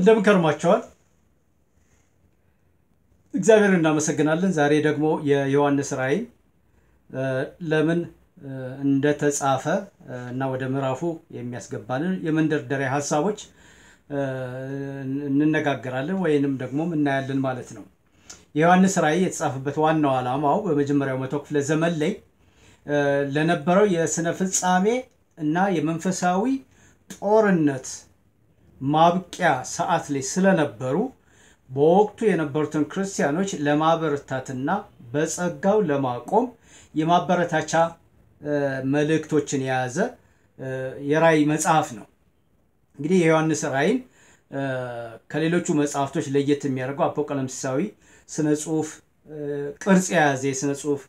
እንደምን ከርማቸዋል። እግዚአብሔር እናመሰግናለን። ዛሬ ደግሞ የዮሐንስ ራእይ ለምን እንደተጻፈ እና ወደ ምዕራፉ የሚያስገባልን የመንደርደሪያ ሀሳቦች እንነጋገራለን ወይንም ደግሞ እናያለን ማለት ነው። የዮሐንስ ራእይ የተጻፈበት ዋናው ዓላማው በመጀመሪያው መቶ ክፍለ ዘመን ላይ ለነበረው የስነ ፍጻሜ እና የመንፈሳዊ ጦርነት ማብቂያ ሰዓት ላይ ስለነበሩ በወቅቱ የነበሩትን ክርስቲያኖች ለማበረታትና በጸጋው ለማቆም የማበረታቻ መልእክቶችን የያዘ የራእይ መጽሐፍ ነው። እንግዲህ የዮሐንስ ራእይን ከሌሎቹ መጽሐፍቶች ለየት የሚያደርገው አፖቀለምሲሳዊ ስነ ጽሁፍ ቅርጽ የያዘ የስነ ጽሁፍ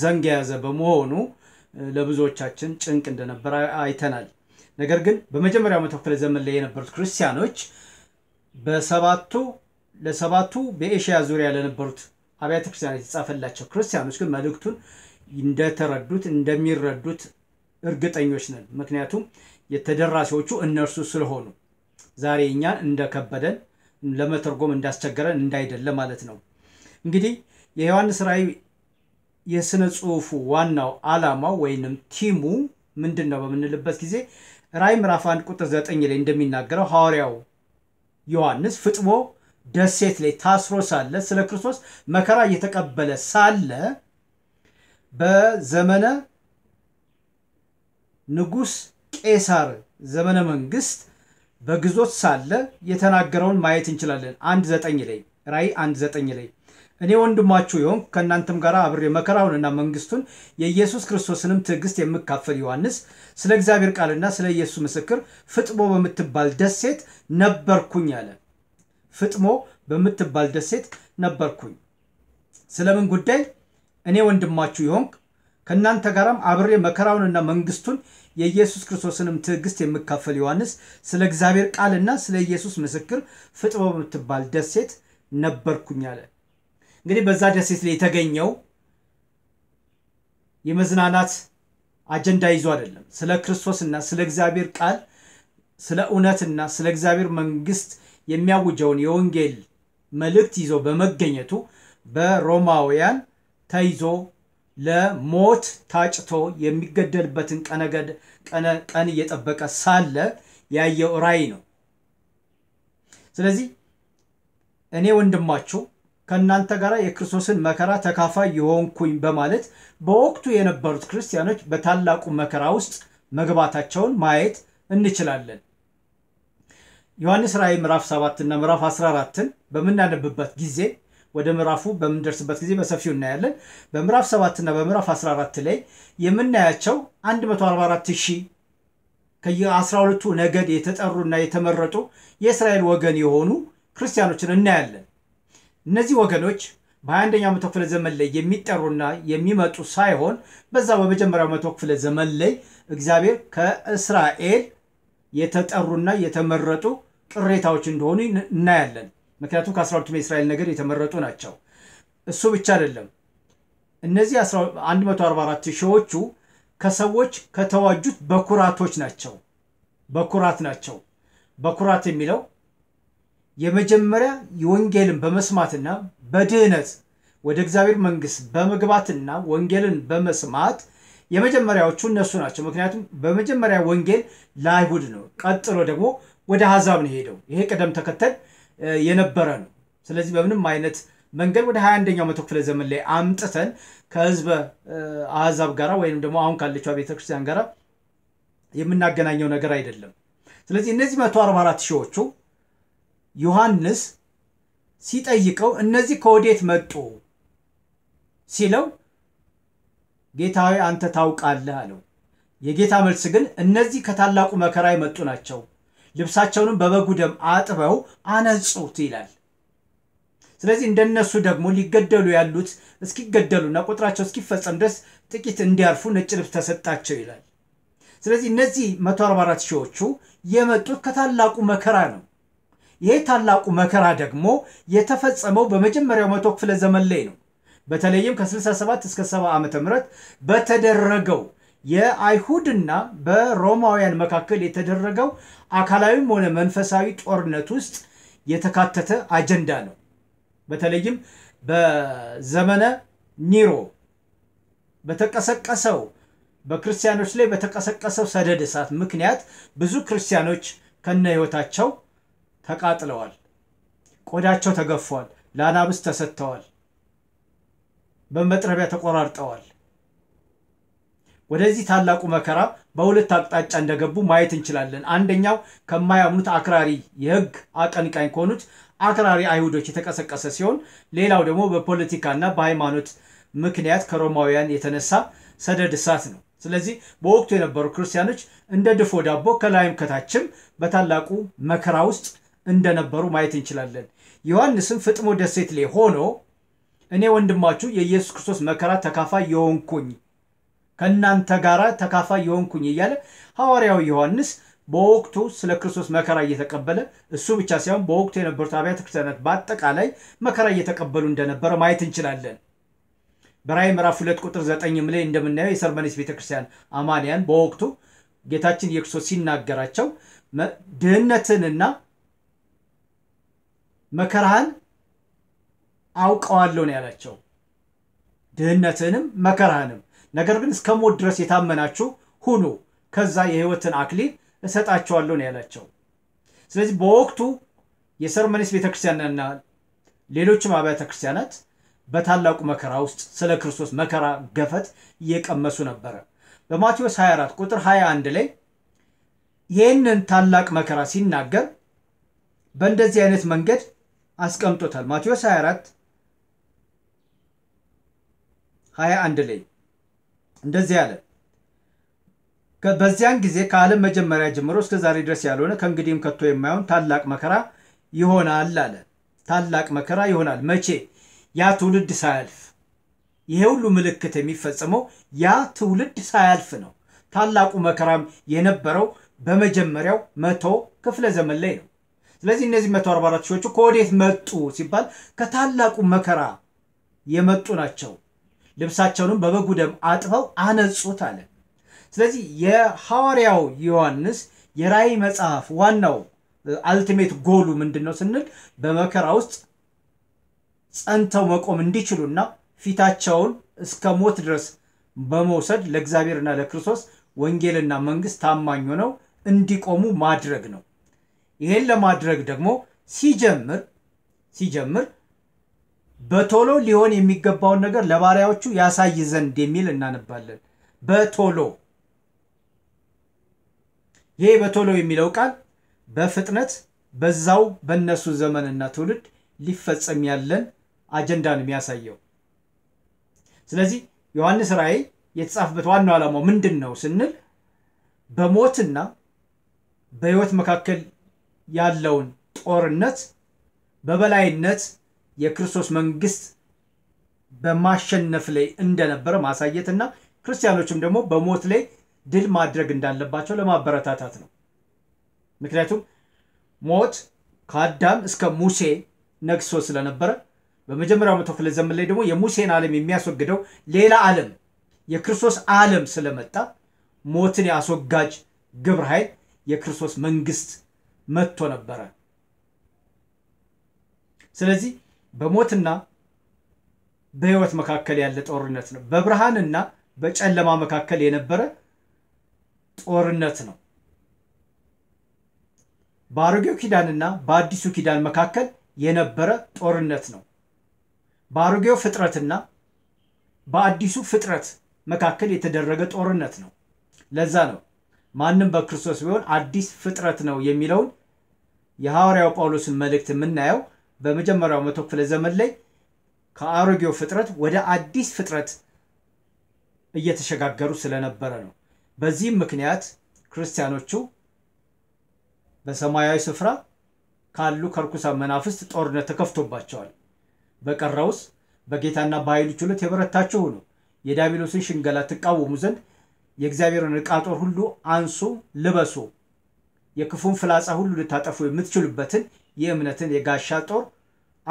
ዘንግ የያዘ በመሆኑ ለብዙዎቻችን ጭንቅ እንደነበር አይተናል። ነገር ግን በመጀመሪያው መቶ ክፍለ ዘመን ላይ የነበሩት ክርስቲያኖች በሰባቱ ለሰባቱ በኤሽያ ዙሪያ ለነበሩት አብያተ ክርስቲያናት የተጻፈላቸው ክርስቲያኖች ግን መልእክቱን እንደተረዱት እንደሚረዱት እርግጠኞች ነን። ምክንያቱም የተደራሲዎቹ እነርሱ ስለሆኑ ዛሬ እኛን እንደከበደን ለመተርጎም እንዳስቸገረን እንዳይደለ ማለት ነው። እንግዲህ የዮሐንስ ራእይ የስነ ጽሁፉ ዋናው አላማው ወይንም ቲሙ ምንድን ነው በምንልበት ጊዜ ራይ ምዕራፍ 1 ቁጥር 9 ላይ እንደሚናገረው ሐዋርያው ዮሐንስ ፍጥሞ ደሴት ላይ ታስሮ ሳለ ስለ ክርስቶስ መከራ እየተቀበለ ሳለ በዘመነ ንጉስ ቄሳር ዘመነ መንግስት በግዞት ሳለ የተናገረውን ማየት እንችላለን። አንድ ዘጠኝ ላይ ራይ አንድ ዘጠኝ ላይ እኔ ወንድማችሁ የሆንኩ ከእናንተም ጋር አብሬ መከራውንና መንግስቱን የኢየሱስ ክርስቶስንም ትዕግስት የምካፈል ዮሐንስ ስለ እግዚአብሔር ቃልና ስለ ኢየሱስ ምስክር ፍጥሞ በምትባል ደሴት ነበርኩኝ አለ። ፍጥሞ በምትባል ደሴት ነበርኩኝ። ስለምን ጉዳይ? እኔ ወንድማችሁ የሆንክ ከእናንተ ጋራም አብሬ መከራውንና መንግስቱን የኢየሱስ ክርስቶስንም ትዕግስት የምካፈል ዮሐንስ ስለ እግዚአብሔር ቃልና ስለ ኢየሱስ ምስክር ፍጥሞ በምትባል ደሴት ነበርኩኝ አለ። እንግዲህ በዛ ደሴት ላይ የተገኘው የመዝናናት አጀንዳ ይዞ አይደለም። ስለ ክርስቶስና ስለ እግዚአብሔር ቃል፣ ስለ እውነትና ስለ እግዚአብሔር መንግስት የሚያውጀውን የወንጌል መልእክት ይዞ በመገኘቱ በሮማውያን ተይዞ ለሞት ታጭቶ የሚገደልበትን ቀን እየጠበቀ ሳለ ያየው ራእይ ነው። ስለዚህ እኔ ወንድማችሁ ከእናንተ ጋር የክርስቶስን መከራ ተካፋይ የሆንኩኝ በማለት በወቅቱ የነበሩት ክርስቲያኖች በታላቁ መከራ ውስጥ መግባታቸውን ማየት እንችላለን። ዮሐንስ ራእይ ምዕራፍ 7 እና ምዕራፍ 14ን በምናነብበት ጊዜ ወደ ምዕራፉ በምንደርስበት ጊዜ በሰፊው እናያለን። በምዕራፍ 7 እና በምዕራፍ 14 ላይ የምናያቸው 144 ሺህ ከየ12ቱ ነገድ የተጠሩና የተመረጡ የእስራኤል ወገን የሆኑ ክርስቲያኖችን እናያለን። እነዚህ ወገኖች በአንደኛው መቶ ክፍለ ዘመን ላይ የሚጠሩና የሚመጡ ሳይሆን በዛ በመጀመሪያው መቶ ክፍለ ዘመን ላይ እግዚአብሔር ከእስራኤል የተጠሩና የተመረጡ ቅሬታዎች እንደሆኑ እናያለን። ምክንያቱም ከአስራ የእስራኤል ነገር የተመረጡ ናቸው። እሱ ብቻ አይደለም። እነዚህ 144 ሺዎቹ ከሰዎች ከተዋጁት በኩራቶች ናቸው። በኩራት ናቸው። በኩራት የሚለው የመጀመሪያ የወንጌልን በመስማትና በድህነት ወደ እግዚአብሔር መንግስት በመግባትና ወንጌልን በመስማት የመጀመሪያዎቹ እነሱ ናቸው። ምክንያቱም በመጀመሪያ ወንጌል ለአይሁድ ነው፣ ቀጥሎ ደግሞ ወደ አሕዛብ ነው የሄደው። ይሄ ቅደም ተከተል የነበረ ነው። ስለዚህ በምንም አይነት መንገድ ወደ 21ኛው መቶ ክፍለ ዘመን ላይ አምጥተን ከህዝበ አሕዛብ ጋራ ወይም ደግሞ አሁን ካለችው ቤተክርስቲያን ጋራ የምናገናኘው ነገር አይደለም። ስለዚህ እነዚህ 144 ሺዎቹ ዮሐንስ ሲጠይቀው እነዚህ ከወዴት መጡ ሲለው ጌታዊ አንተ ታውቃለህ አለው። የጌታ መልስ ግን እነዚህ ከታላቁ መከራ የመጡ ናቸው፣ ልብሳቸውንም በበጉ ደም አጥበው አነጹት ይላል። ስለዚህ እንደነሱ ደግሞ ሊገደሉ ያሉት እስኪገደሉና ቁጥራቸው እስኪፈጸም ድረስ ጥቂት እንዲያርፉ ነጭ ልብስ ተሰጣቸው ይላል። ስለዚህ እነዚህ 144 ሺዎቹ የመጡት ከታላቁ መከራ ነው። ይሄ ታላቁ መከራ ደግሞ የተፈጸመው በመጀመሪያው መቶ ክፍለ ዘመን ላይ ነው። በተለይም ከ67 እስከ 70 ዓመተ ምህረት በተደረገው የአይሁድና በሮማውያን መካከል የተደረገው አካላዊም ሆነ መንፈሳዊ ጦርነት ውስጥ የተካተተ አጀንዳ ነው። በተለይም በዘመነ ኒሮ በተቀሰቀሰው በክርስቲያኖች ላይ በተቀሰቀሰው ሰደድ እሳት ምክንያት ብዙ ክርስቲያኖች ከነ ህይወታቸው ተቃጥለዋል። ቆዳቸው ተገፏል። ለአናብስ ተሰጥተዋል። በመጥረቢያ ተቆራርጠዋል። ወደዚህ ታላቁ መከራ በሁለት አቅጣጫ እንደገቡ ማየት እንችላለን። አንደኛው ከማያምኑት አክራሪ የህግ አቀንቃኝ ከሆኑት አክራሪ አይሁዶች የተቀሰቀሰ ሲሆን፣ ሌላው ደግሞ በፖለቲካና በሃይማኖት ምክንያት ከሮማውያን የተነሳ ሰደድ እሳት ነው። ስለዚህ በወቅቱ የነበሩ ክርስቲያኖች እንደ ድፎ ዳቦ ከላይም ከታችም በታላቁ መከራ ውስጥ እንደነበሩ ማየት እንችላለን። ዮሐንስም ፍጥሞ ደሴት ላይ ሆኖ እኔ ወንድማችሁ የኢየሱስ ክርስቶስ መከራ ተካፋይ የሆንኩኝ ከእናንተ ጋር ተካፋይ የሆንኩኝ እያለ ሐዋርያው ዮሐንስ በወቅቱ ስለ ክርስቶስ መከራ እየተቀበለ እሱ ብቻ ሳይሆን በወቅቱ የነበሩት አብያተ ክርስቲያናት በአጠቃላይ መከራ እየተቀበሉ እንደነበረ ማየት እንችላለን። በራእይ ምዕራፍ ሁለት ቁጥር 9 ላይ እንደምናየው የሰርመኔስ ቤተክርስቲያን አማንያን በወቅቱ ጌታችን ኢየሱስ ክርስቶስ ሲናገራቸው ድህነትንና መከራህን አውቀዋለሁ ነው ያላቸው ድህነትህንም መከራህንም ነገር ግን እስከ ሞት ድረስ የታመናችሁ ሁኑ ከዛ የህይወትን አክሊል እሰጣቸዋለሁ ነው ያላቸው ስለዚህ በወቅቱ የሰርመኒስ ቤተክርስቲያንና ሌሎችም አብያተ ክርስቲያናት በታላቁ መከራ ውስጥ ስለ ክርስቶስ መከራ ገፈት እየቀመሱ ነበረ በማቴዎስ 24 ቁጥር 21 ላይ ይህንን ታላቅ መከራ ሲናገር በእንደዚህ አይነት መንገድ አስቀምጦታል። ማቴዎስ 24 21 ላይ እንደዚህ አለ። በዚያን ጊዜ ከዓለም መጀመሪያ ጀምሮ እስከ ዛሬ ድረስ ያልሆነ ከእንግዲህም ከቶ የማይሆን ታላቅ መከራ ይሆናል አለ። ታላቅ መከራ ይሆናል። መቼ? ያ ትውልድ ሳያልፍ። ይሄ ሁሉ ምልክት የሚፈጸመው ያ ትውልድ ሳያልፍ ነው። ታላቁ መከራም የነበረው በመጀመሪያው መቶ ክፍለ ዘመን ላይ ነው። ስለዚህ እነዚህ 144 ሺዎቹ ከወዴት መጡ ሲባል ከታላቁ መከራ የመጡ ናቸው። ልብሳቸውንም በበጉ ደም አጥበው አነጹት አለ። ስለዚህ የሐዋርያው ዮሐንስ የራእይ መጽሐፍ ዋናው አልቲሜት ጎሉ ምንድን ነው ስንል በመከራ ውስጥ ጸንተው መቆም እንዲችሉና ፊታቸውን እስከ ሞት ድረስ በመውሰድ ለእግዚአብሔርና ለክርስቶስ ወንጌልና መንግስት ታማኝ ሆነው እንዲቆሙ ማድረግ ነው። ይሄን ለማድረግ ደግሞ ሲጀምር ሲጀምር በቶሎ ሊሆን የሚገባውን ነገር ለባሪያዎቹ ያሳይ ዘንድ የሚል እናነባለን። በቶሎ ይሄ በቶሎ የሚለው ቃል በፍጥነት በዛው በእነሱ ዘመንና ትውልድ ሊፈጸም ያለን አጀንዳ ነው የሚያሳየው። ስለዚህ ዮሐንስ ራእይ የተጻፈበት ዋናው ዓላማው ምንድን ነው ስንል በሞትና በሕይወት መካከል ያለውን ጦርነት በበላይነት የክርስቶስ መንግስት በማሸነፍ ላይ እንደነበረ ማሳየትና ክርስቲያኖችም ደግሞ በሞት ላይ ድል ማድረግ እንዳለባቸው ለማበረታታት ነው። ምክንያቱም ሞት ከአዳም እስከ ሙሴ ነግሶ ስለነበረ በመጀመሪያው መቶ ክፍለ ዘመን ላይ ደግሞ የሙሴን ዓለም የሚያስወግደው ሌላ ዓለም የክርስቶስ ዓለም ስለመጣ ሞትን የአስወጋጅ ግብረ ኃይል የክርስቶስ መንግስት መጥቶ ነበረ ስለዚህ በሞትና በህይወት መካከል ያለ ጦርነት ነው በብርሃንና በጨለማ መካከል የነበረ ጦርነት ነው በአሮጌው ኪዳንና በአዲሱ ኪዳን መካከል የነበረ ጦርነት ነው በአሮጌው ፍጥረትና በአዲሱ ፍጥረት መካከል የተደረገ ጦርነት ነው ለዛ ነው ማንም በክርስቶስ ቢሆን አዲስ ፍጥረት ነው የሚለውን የሐዋርያው ጳውሎስን መልእክት የምናየው በመጀመሪያው መቶ ክፍለ ዘመን ላይ ከአሮጌው ፍጥረት ወደ አዲስ ፍጥረት እየተሸጋገሩ ስለነበረ ነው። በዚህም ምክንያት ክርስቲያኖቹ በሰማያዊ ስፍራ ካሉ ከርኩሳን መናፍስት ጦርነት ተከፍቶባቸዋል። በቀረውስ በጌታና በኃይሉ ችሎት የበረታችሁ ሁኑ፣ የዲያብሎስን ሽንገላ ትቃወሙ ዘንድ የእግዚአብሔርን ዕቃ ጦር ሁሉ አንሱ፣ ልበሱ የክፉን ፍላጻ ሁሉ ልታጠፉ የምትችሉበትን የእምነትን የጋሻ ጦር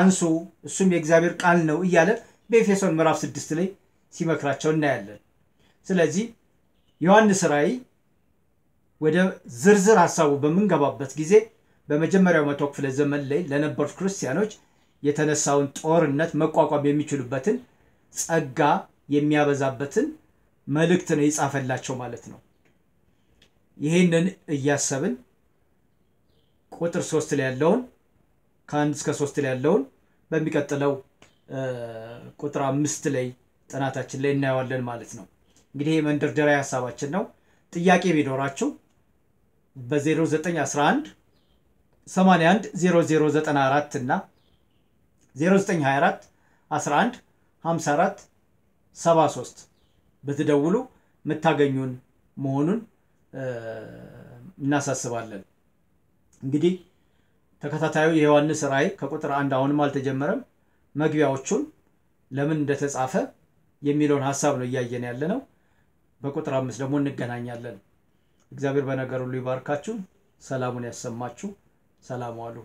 አንሱ እሱም የእግዚአብሔር ቃል ነው እያለ በኤፌሶን ምዕራፍ ስድስት ላይ ሲመክራቸው እናያለን ስለዚህ ዮሐንስ ራእይ ወደ ዝርዝር ሀሳቡ በምንገባበት ጊዜ በመጀመሪያው መቶ ክፍለ ዘመን ላይ ለነበሩት ክርስቲያኖች የተነሳውን ጦርነት መቋቋም የሚችሉበትን ጸጋ የሚያበዛበትን መልእክት ነው የጻፈላቸው ማለት ነው ይህንን እያሰብን ቁጥር ሶስት ላይ ያለውን ከአንድ እስከ ሶስት ላይ ያለውን በሚቀጥለው ቁጥር አምስት ላይ ጥናታችን ላይ እናየዋለን ማለት ነው። እንግዲህ የመንደርደሪያ ሀሳባችን ነው። ጥያቄ ቢኖራችሁ በ0911 81 0094 እና 0924 11 54 73 ብትደውሉ የምታገኙን መሆኑን እናሳስባለን። እንግዲህ ተከታታዩ የዮሐንስ ራእይ ከቁጥር አንድ አሁንም አልተጀመረም። መግቢያዎቹን ለምን እንደተጻፈ የሚለውን ሀሳብ ነው እያየን ያለ ነው። በቁጥር አምስት ደግሞ እንገናኛለን። እግዚአብሔር በነገር ሁሉ ይባርካችሁ፣ ሰላሙን ያሰማችሁ። ሰላም ዋሉ።